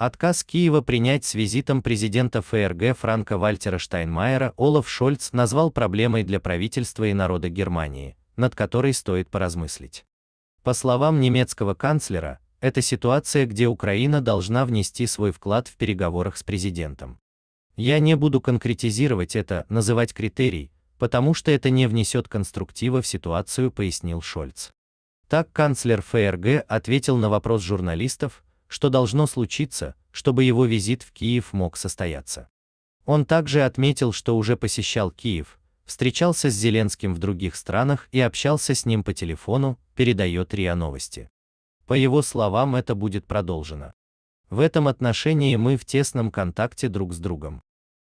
Отказ Киева принять с визитом президента ФРГ Франка Вальтера Штайнмайера Олаф Шольц назвал проблемой для правительства и народа Германии, над которой стоит поразмыслить. По словам немецкого канцлера, это ситуация, где Украина должна внести свой вклад в переговорах с президентом. Я не буду конкретизировать это, называть критерий, потому что это не внесет конструктива в ситуацию, пояснил Шольц. Так канцлер ФРГ ответил на вопрос журналистов, что должно случиться, чтобы его визит в Киев мог состояться. Он также отметил, что уже посещал Киев, встречался с Зеленским в других странах и общался с ним по телефону, передает РИА Новости. По его словам, это будет продолжено. В этом отношении мы в тесном контакте друг с другом.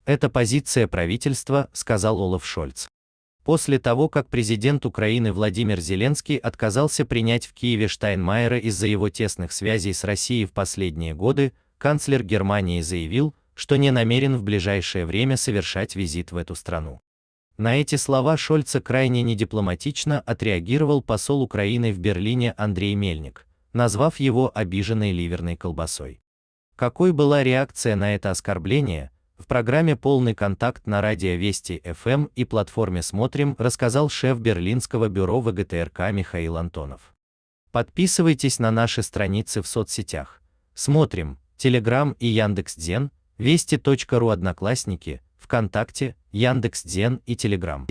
Это позиция правительства, сказал Олаф Шольц после того, как президент Украины Владимир Зеленский отказался принять в Киеве Штайнмайера из-за его тесных связей с Россией в последние годы, канцлер Германии заявил, что не намерен в ближайшее время совершать визит в эту страну. На эти слова Шольца крайне недипломатично отреагировал посол Украины в Берлине Андрей Мельник, назвав его обиженной ливерной колбасой. Какой была реакция на это оскорбление, в программе «Полный контакт» на радио Вести FM эм» и платформе «Смотрим» рассказал шеф берлинского бюро ВГТРК Михаил Антонов. Подписывайтесь на наши страницы в соцсетях. Смотрим, Телеграм и Яндекс.Дзен, Вести.ру Одноклассники, ВКонтакте, Яндекс.Дзен и Телеграм.